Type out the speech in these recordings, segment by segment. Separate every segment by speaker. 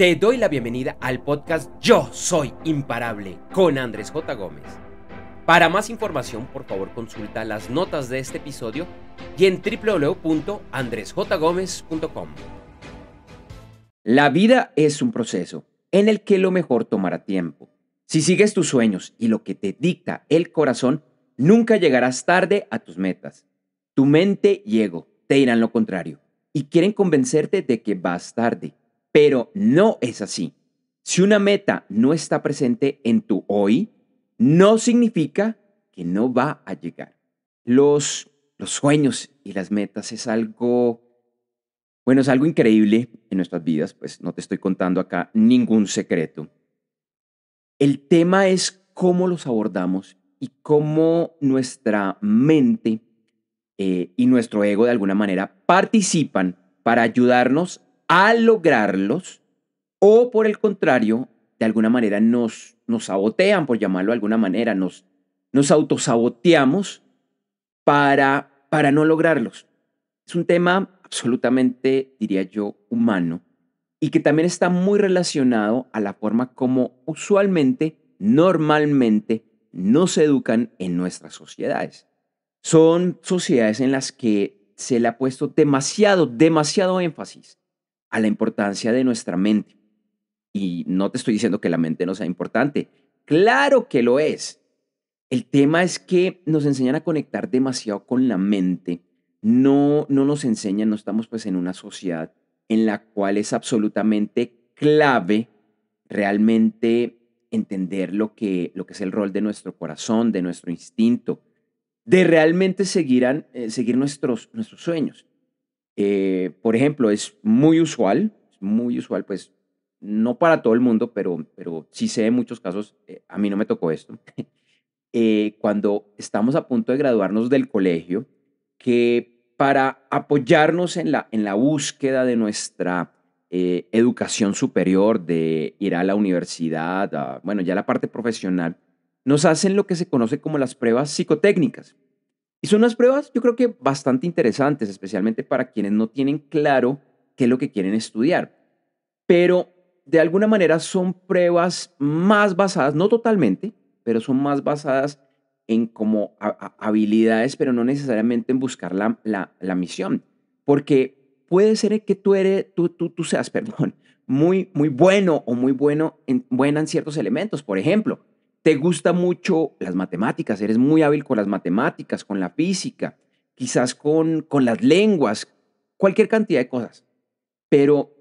Speaker 1: Te doy la bienvenida al podcast Yo Soy Imparable con Andrés J. Gómez. Para más información, por favor, consulta las notas de este episodio y en www.andresjgomez.com. La vida es un proceso en el que lo mejor tomará tiempo. Si sigues tus sueños y lo que te dicta el corazón, nunca llegarás tarde a tus metas. Tu mente y ego te dirán lo contrario y quieren convencerte de que vas tarde pero no es así. Si una meta no está presente en tu hoy, no significa que no va a llegar. Los, sueños y las metas es algo, bueno, es algo increíble en nuestras vidas, pues no te estoy contando acá ningún secreto. El tema es cómo los abordamos y cómo nuestra mente eh, y nuestro ego de alguna manera participan para ayudarnos a lograrlos o por el contrario, de alguna manera nos, nos sabotean, por llamarlo de alguna manera, nos, nos autosaboteamos para, para no lograrlos. Es un tema absolutamente, diría yo, humano y que también está muy relacionado a la forma como usualmente, normalmente, nos educan en nuestras sociedades. Son sociedades en las que se le ha puesto demasiado, demasiado énfasis a la importancia de nuestra mente. Y no te estoy diciendo que la mente no sea importante. Claro que lo es. El tema es que nos enseñan a conectar demasiado con la mente. No, no nos enseñan, no estamos pues en una sociedad en la cual es absolutamente clave realmente entender lo que, lo que es el rol de nuestro corazón, de nuestro instinto, de realmente seguir, eh, seguir nuestros, nuestros sueños. Eh, por ejemplo, es muy usual, muy usual, pues no para todo el mundo, pero, pero sí sé en muchos casos, eh, a mí no me tocó esto, eh, cuando estamos a punto de graduarnos del colegio, que para apoyarnos en la, en la búsqueda de nuestra educación superior, de ir a la universidad, bueno, ya la parte profesional, nos hacen lo que se conoce como las pruebas psicotécnicas. Y son unas pruebas, yo creo que bastante interesantes, especialmente para quienes no tienen claro qué es lo que quieren estudiar. Pero de alguna manera son pruebas más basadas, no totalmente, pero son más basadas en como habilidades, pero no necesariamente en buscar la, misión. Porque puede ser que tú, eres, tú, tú, tú seas, perdón, muy, muy bueno o muy bueno en, buena en ciertos elementos. Por ejemplo, te gusta mucho las matemáticas, eres muy hábil con las matemáticas, con la física, quizás con, con las lenguas, cualquier cantidad de cosas. Pero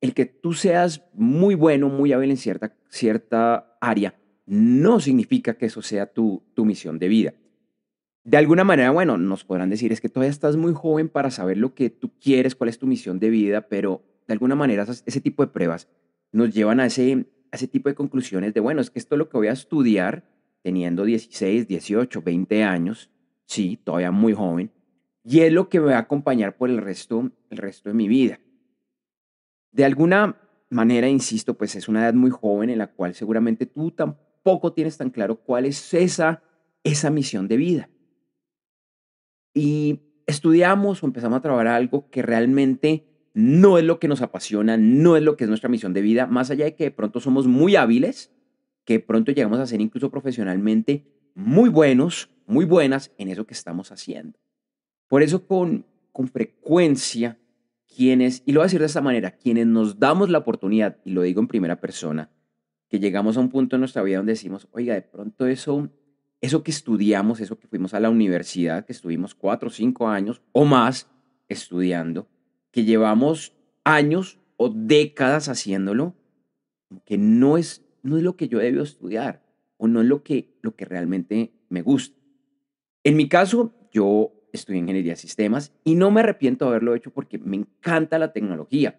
Speaker 1: el que tú seas muy bueno, muy hábil en cierta, cierta área, no significa que eso sea tu, tu misión de vida. De alguna manera, bueno, nos podrán decir, es que todavía estás muy joven para saber lo que tú quieres, cuál es tu misión de vida, pero de alguna manera ese tipo de pruebas nos llevan a ese ese tipo de conclusiones de, bueno, es que esto es lo que voy a estudiar teniendo 16, 18, 20 años, sí, todavía muy joven, y es lo que me va a acompañar por el resto, el resto de mi vida. De alguna manera, insisto, pues es una edad muy joven en la cual seguramente tú tampoco tienes tan claro cuál es esa, esa misión de vida. Y estudiamos o empezamos a trabajar algo que realmente no es lo que nos apasiona, no es lo que es nuestra misión de vida, más allá de que de pronto somos muy hábiles, que de pronto llegamos a ser incluso profesionalmente muy buenos, muy buenas en eso que estamos haciendo. Por eso con, con frecuencia quienes, y lo voy a decir de esta manera, quienes nos damos la oportunidad, y lo digo en primera persona, que llegamos a un punto en nuestra vida donde decimos, oiga, de pronto eso, eso que estudiamos, eso que fuimos a la universidad, que estuvimos cuatro o cinco años o más estudiando, que llevamos años o décadas haciéndolo, que no es, no es lo que yo debo estudiar o no es lo que, lo que realmente me gusta. En mi caso, yo estudié ingeniería de sistemas y no me arrepiento de haberlo hecho porque me encanta la tecnología.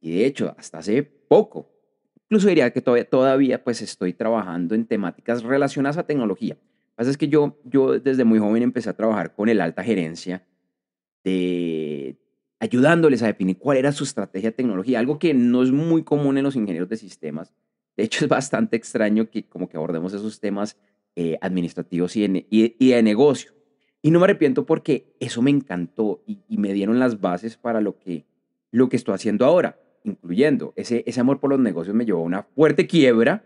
Speaker 1: Y de hecho, hasta hace poco, incluso diría que todavía, todavía pues estoy trabajando en temáticas relacionadas a tecnología. Lo que pasa es que yo, yo desde muy joven empecé a trabajar con el alta gerencia de ayudándoles a definir cuál era su estrategia de tecnología, algo que no es muy común en los ingenieros de sistemas. De hecho, es bastante extraño que como que abordemos esos temas eh, administrativos y de, y, de, negocio. Y no me arrepiento porque eso me encantó y, me dieron las bases para lo que, lo que estoy haciendo ahora, incluyendo ese, ese amor por los negocios me llevó a una fuerte quiebra,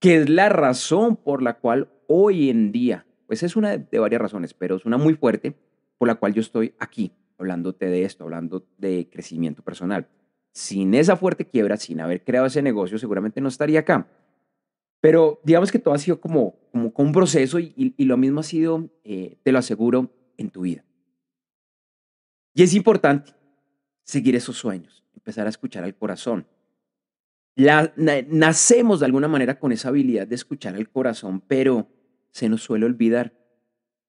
Speaker 1: que es la razón por la cual hoy en día, pues es una de varias razones, pero es una muy fuerte por la cual yo estoy aquí hablándote de esto, hablando de crecimiento personal. Sin esa fuerte quiebra, sin haber creado ese negocio, seguramente no estaría acá. Pero digamos que todo ha sido como, como un proceso y, lo mismo ha sido, eh, te lo aseguro, en tu vida. Y es importante seguir esos sueños, empezar a escuchar al corazón. nacemos de alguna manera con esa habilidad de escuchar al corazón, pero se nos suele olvidar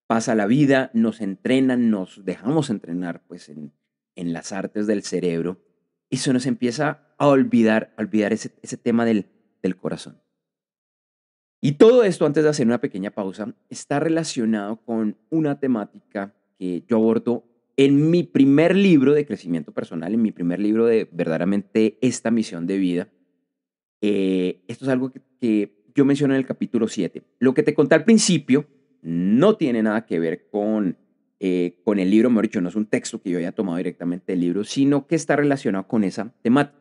Speaker 1: pasa la vida, nos entrenan, nos dejamos entrenar pues en, las artes del cerebro y se nos empieza a olvidar, olvidar ese, tema del, del corazón. Y todo esto, antes de hacer una pequeña pausa, está relacionado con una temática que yo abordo en mi primer libro de crecimiento personal, en mi primer libro de verdaderamente esta misión de vida. Eh, esto es algo que, que, yo menciono en el capítulo 7. Lo que te conté al principio no tiene nada que ver con, eh, con el libro, mejor dicho, no es un texto que yo haya tomado directamente del libro, sino que está relacionado con esa temática.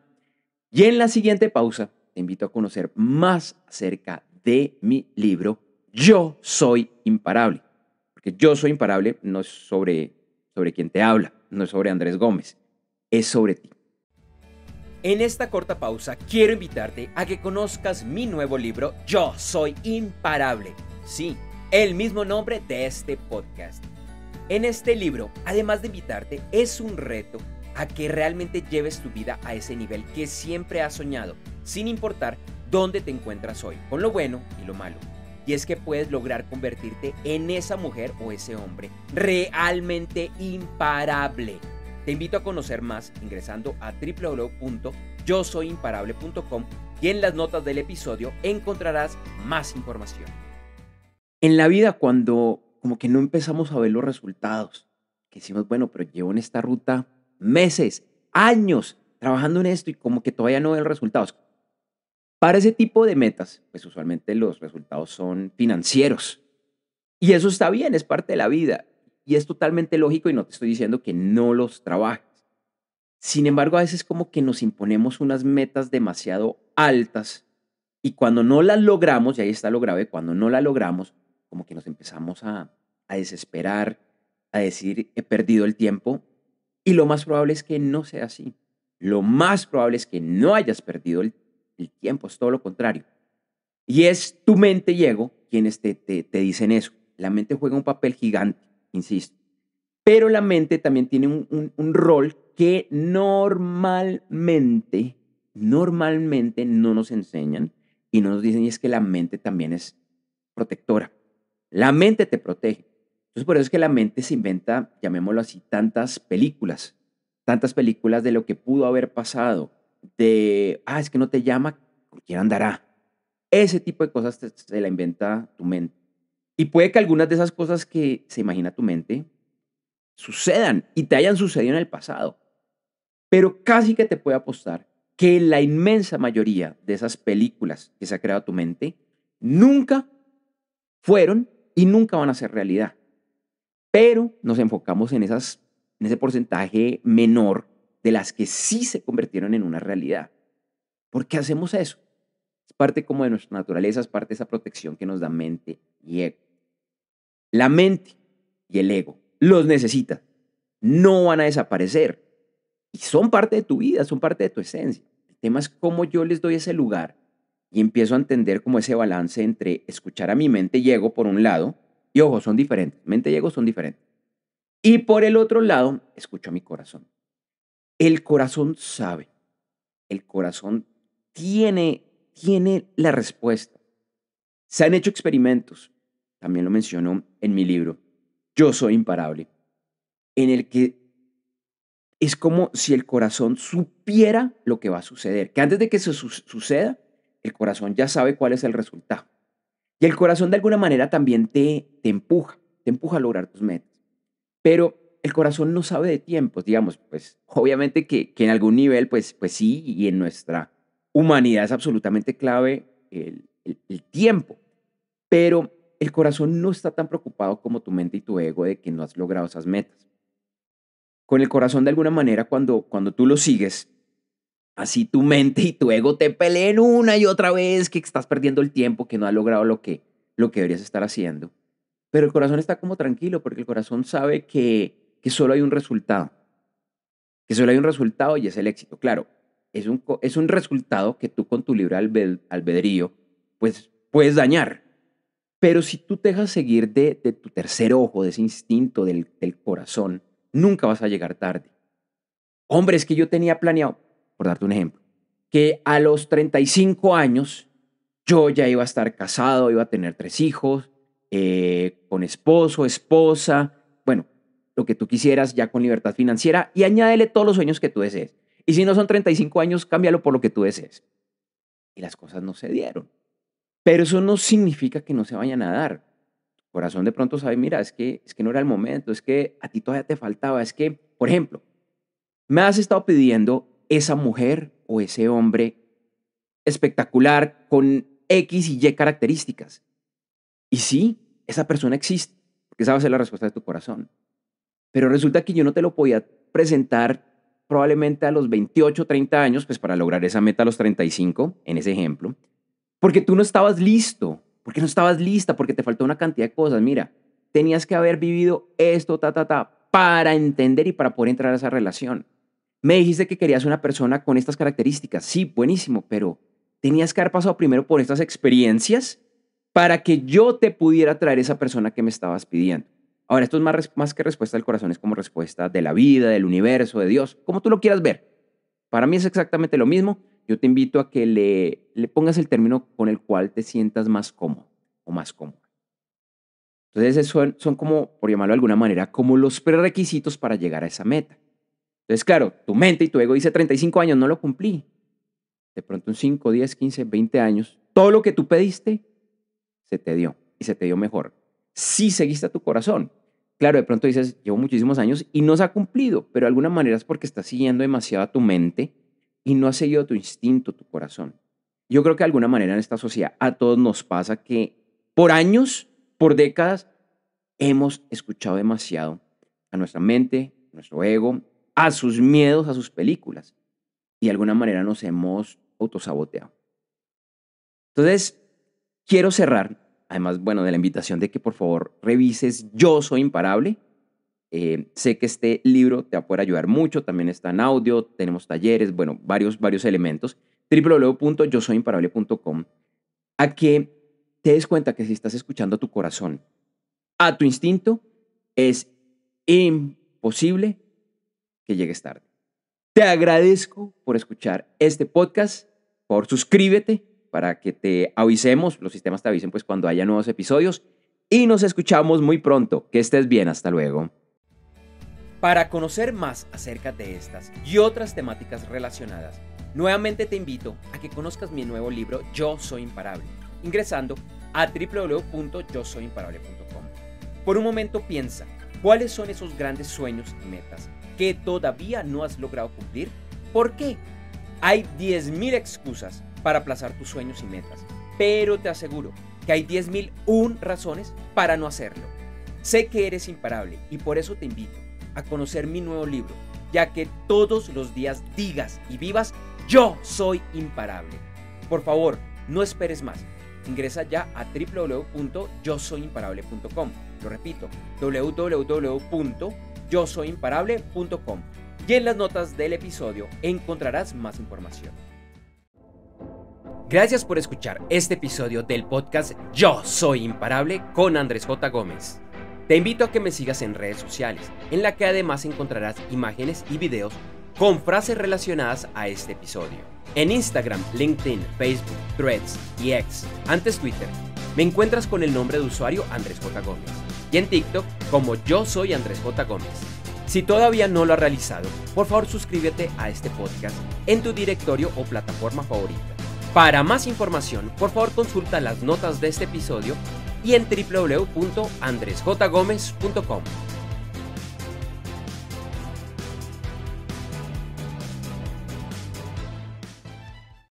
Speaker 1: Y en la siguiente pausa te invito a conocer más acerca de mi libro Yo soy imparable, porque yo soy imparable no es sobre, sobre quien te habla, no es sobre Andrés Gómez, es sobre ti. En esta corta pausa quiero invitarte a que conozcas mi nuevo libro Yo soy imparable. Sí el mismo nombre de este podcast. En este libro, además de invitarte, es un reto a que realmente lleves tu vida a ese nivel que siempre has soñado, sin importar dónde te encuentras hoy, con lo bueno y lo malo. Y es que puedes lograr convertirte en esa mujer o ese hombre realmente imparable. Te invito a conocer más ingresando a www.yosoyimparable.com y en las notas del episodio encontrarás más información. En la vida, cuando como que no empezamos a ver los resultados, que decimos, bueno, pero llevo en esta ruta meses, años trabajando en esto y como que todavía no veo resultados. Para ese tipo de metas, pues usualmente los resultados son financieros. Y eso está bien, es parte de la vida. Y es totalmente lógico y no te estoy diciendo que no los trabajes. Sin embargo, a veces como que nos imponemos unas metas demasiado altas y cuando no las logramos, y ahí está lo grave, cuando no las logramos, como que nos empezamos a, a desesperar, a decir, he perdido el tiempo. Y lo más probable es que no sea así. Lo más probable es que no hayas perdido el, tiempo, es todo lo contrario. Y es tu mente y ego quienes te, te, dicen eso. La mente juega un papel gigante, insisto. Pero la mente también tiene un, un, un, rol que normalmente, normalmente no nos enseñan y no nos dicen y es que la mente también es protectora. La mente te protege. Entonces por eso es que la mente se inventa, llamémoslo así, tantas películas, tantas películas de lo que pudo haber pasado, de, ah, es que no te llama, ¿por quién andará? Ese tipo de cosas se la inventa tu mente. Y puede que algunas de esas cosas que se imagina tu mente sucedan y te hayan sucedido en el pasado. Pero casi que te puedo apostar que la inmensa mayoría de esas películas que se ha creado tu mente nunca fueron y nunca van a ser realidad. Pero nos enfocamos en, esas, en ese porcentaje menor de las que sí se convirtieron en una realidad. ¿Por qué hacemos eso? Es parte como de nuestra naturaleza, es parte de esa protección que nos da mente y ego. La mente y el ego los necesitan, No van a desaparecer. Y son parte de tu vida, son parte de tu esencia. El tema es cómo yo les doy ese lugar y empiezo a entender como ese balance entre escuchar a mi mente y por un lado, y ojo, son diferentes, mente y son diferentes. Y por el otro lado, escucho a mi corazón. El corazón sabe, el corazón tiene, tiene la respuesta. Se han hecho experimentos, también lo menciono en mi libro, Yo Soy Imparable, en el que es como si el corazón supiera lo que va a suceder, que antes de que se suceda, el corazón ya sabe cuál es el resultado. Y el corazón de alguna manera también te, te empuja, te empuja a lograr tus metas. Pero el corazón no sabe de tiempos, digamos, pues obviamente que, en algún nivel, pues, pues sí, y en nuestra humanidad es absolutamente clave el, tiempo. Pero el corazón no está tan preocupado como tu mente y tu ego de que no has logrado esas metas. Con el corazón de alguna manera, cuando, cuando tú lo sigues, Así tu mente y tu ego te peleen una y otra vez que estás perdiendo el tiempo, que no has logrado lo que, lo que deberías estar haciendo. Pero el corazón está como tranquilo porque el corazón sabe que, que solo hay un resultado. Que solo hay un resultado y es el éxito. Claro, es un, es un resultado que tú con tu libre albedrío pues puedes dañar. Pero si tú te dejas seguir de, tu tercer ojo, de ese instinto del, del corazón, nunca vas a llegar tarde. Hombre, es que yo tenía planeado por darte un ejemplo, que a los 35 años yo ya iba a estar casado, iba a tener tres hijos, eh, con esposo, esposa, bueno, lo que tú quisieras ya con libertad financiera y añádele todos los sueños que tú desees. Y si no son 35 años, cámbialo por lo que tú desees. Y las cosas no se dieron. Pero eso no significa que no se vayan a dar. corazón de pronto sabe, mira, es que, es que no era el momento, es que a ti todavía te faltaba, es que, por ejemplo, me has estado pidiendo esa mujer o ese hombre espectacular con X y Y características. Y sí, esa persona existe, porque esa va a ser la respuesta de tu corazón. Pero resulta que yo no te lo podía presentar probablemente a los 28, 30 años, pues para lograr esa meta a los 35, en ese ejemplo, porque tú no estabas listo, porque no estabas lista, porque te faltó una cantidad de cosas. Mira, tenías que haber vivido esto, ta, ta, ta, para entender y para poder entrar a esa relación. Me dijiste que querías una persona con estas características. Sí, buenísimo, pero tenías que haber pasado primero por estas experiencias para que yo te pudiera traer esa persona que me estabas pidiendo. Ahora, esto es más, que respuesta del corazón, es como respuesta de la vida, del universo, de Dios, como tú lo quieras ver. Para mí es exactamente lo mismo. Yo te invito a que le, pongas el término con el cual te sientas más cómodo o más cómoda. Entonces, son, son como, por llamarlo de alguna manera, como los prerequisitos para llegar a esa meta. Entonces, claro, tu mente y tu ego dice 35 años, no lo cumplí. De pronto en 5, 10, 15, 20 años, todo lo que tú pediste se te dio y se te dio mejor. Si sí, seguiste a tu corazón. Claro, de pronto dices, llevo muchísimos años y no se ha cumplido, pero de alguna manera es porque estás siguiendo demasiado a tu mente y no has seguido tu instinto, tu corazón. Yo creo que de alguna manera en esta sociedad a todos nos pasa que por años, por décadas, hemos escuchado demasiado a nuestra mente, nuestro ego, a sus miedos, a sus películas. Y de alguna manera nos hemos autosaboteado. Entonces, quiero cerrar, además, bueno, de la invitación de que por favor revises Yo Soy Imparable. Eh, sé que este libro te va a poder ayudar mucho, también está en audio, tenemos talleres, bueno, varios, varios elementos. www.yosoyimparable.com a que te des cuenta que si estás escuchando a tu corazón, a tu instinto, es imposible que llegues tarde. Te agradezco por escuchar este podcast. Por suscríbete para que te avisemos, los sistemas te avisen pues cuando haya nuevos episodios y nos escuchamos muy pronto. Que estés bien, hasta luego. Para conocer más acerca de estas y otras temáticas relacionadas, nuevamente te invito a que conozcas mi nuevo libro Yo Soy Imparable, ingresando a www.yosoyimparable.com. Por un momento piensa, ¿cuáles son esos grandes sueños y metas? que todavía no has logrado cumplir? ¿Por qué? Hay 10.000 excusas para aplazar tus sueños y metas, pero te aseguro que hay 10.000 un razones para no hacerlo. Sé que eres imparable y por eso te invito a conocer mi nuevo libro, ya que todos los días digas y vivas, yo soy imparable. Por favor, no esperes más. Ingresa ya a www.yosoyimparable.com. Lo repito, www YoSoyImparable.com y en las notas del episodio encontrarás más información. Gracias por escuchar este episodio del podcast Yo Soy Imparable con Andrés J. Gómez. Te invito a que me sigas en redes sociales, en la que además encontrarás imágenes y videos con frases relacionadas a este episodio. En Instagram, LinkedIn, Facebook, Threads y X, antes Twitter, me encuentras con el nombre de usuario Andrés J. Gómez y en TikTok como yo soy Andrés J. Gómez. Si todavía no lo has realizado, por favor suscríbete a este podcast en tu directorio o plataforma favorita. Para más información, por favor consulta las notas de este episodio y en www.andresjgomez.com.